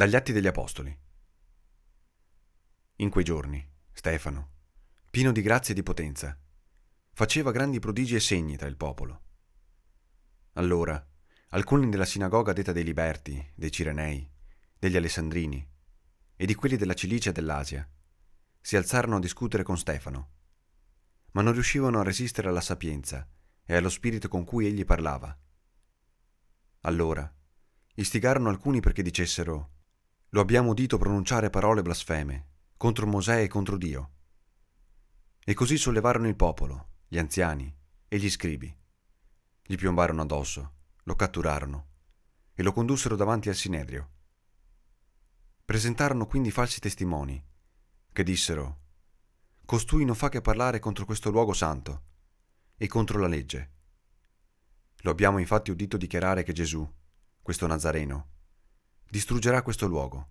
Dagli Atti degli Apostoli. In quei giorni, Stefano, pieno di grazia e di potenza, faceva grandi prodigi e segni tra il popolo. Allora, alcuni della sinagoga detta dei Liberti, dei Cirenei, degli Alessandrini e di quelli della Cilicia e dell'Asia, si alzarono a discutere con Stefano, ma non riuscivano a resistere alla sapienza e allo spirito con cui egli parlava. Allora, istigarono alcuni perché dicessero lo abbiamo udito pronunciare parole blasfeme contro Mosè e contro Dio. E così sollevarono il popolo, gli anziani e gli scribi. Gli piombarono addosso, lo catturarono e lo condussero davanti al Sinedrio. Presentarono quindi falsi testimoni, che dissero, Costui non fa che parlare contro questo luogo santo e contro la legge. Lo abbiamo infatti udito dichiarare che Gesù, questo Nazareno, distruggerà questo luogo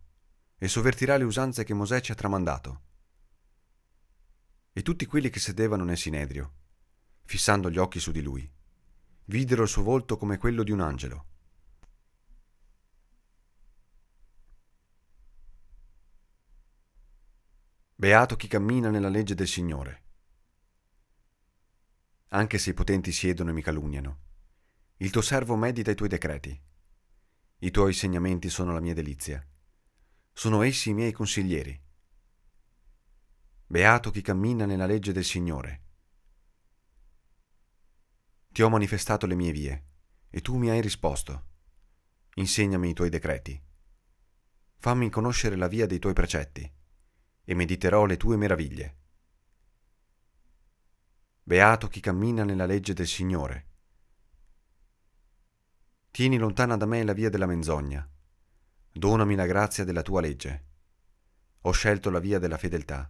e sovvertirà le usanze che Mosè ci ha tramandato. E tutti quelli che sedevano nel Sinedrio, fissando gli occhi su di lui, videro il suo volto come quello di un angelo. Beato chi cammina nella legge del Signore. Anche se i potenti siedono e mi calunniano, il tuo servo medita i tuoi decreti. I tuoi insegnamenti sono la mia delizia. Sono essi i miei consiglieri. Beato chi cammina nella legge del Signore. Ti ho manifestato le mie vie e tu mi hai risposto. Insegnami i tuoi decreti. Fammi conoscere la via dei tuoi precetti e mediterò le tue meraviglie. Beato chi cammina nella legge del Signore Tieni lontana da me la via della menzogna. Donami la grazia della tua legge. Ho scelto la via della fedeltà.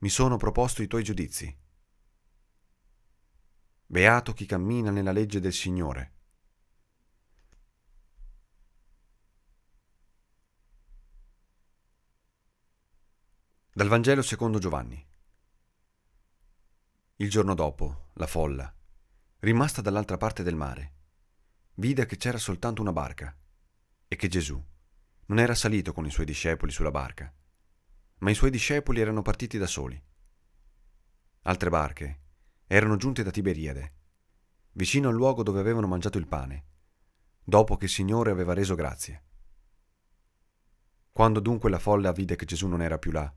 Mi sono proposto i tuoi giudizi. Beato chi cammina nella legge del Signore. Dal Vangelo secondo Giovanni. Il giorno dopo, la folla, rimasta dall'altra parte del mare, vide che c'era soltanto una barca e che Gesù non era salito con i suoi discepoli sulla barca, ma i suoi discepoli erano partiti da soli. Altre barche erano giunte da Tiberiade, vicino al luogo dove avevano mangiato il pane, dopo che il Signore aveva reso grazie. Quando dunque la folla vide che Gesù non era più là,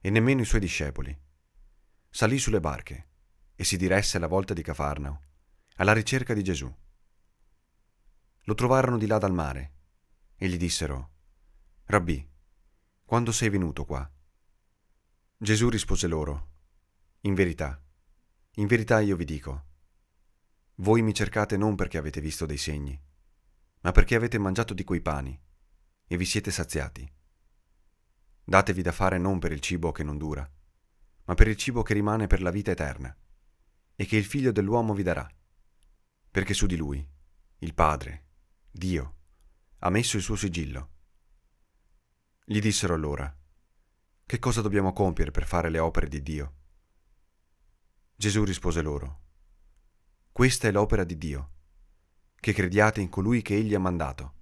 e nemmeno i suoi discepoli, salì sulle barche e si diresse alla volta di Cafarnao, alla ricerca di Gesù lo trovarono di là dal mare e gli dissero, Rabbi, quando sei venuto qua? Gesù rispose loro, In verità, in verità io vi dico, voi mi cercate non perché avete visto dei segni, ma perché avete mangiato di quei pani e vi siete saziati. Datevi da fare non per il cibo che non dura, ma per il cibo che rimane per la vita eterna, e che il Figlio dell'uomo vi darà, perché su di lui, il Padre, Dio, ha messo il suo sigillo. Gli dissero allora, che cosa dobbiamo compiere per fare le opere di Dio? Gesù rispose loro, questa è l'opera di Dio, che crediate in colui che egli ha mandato.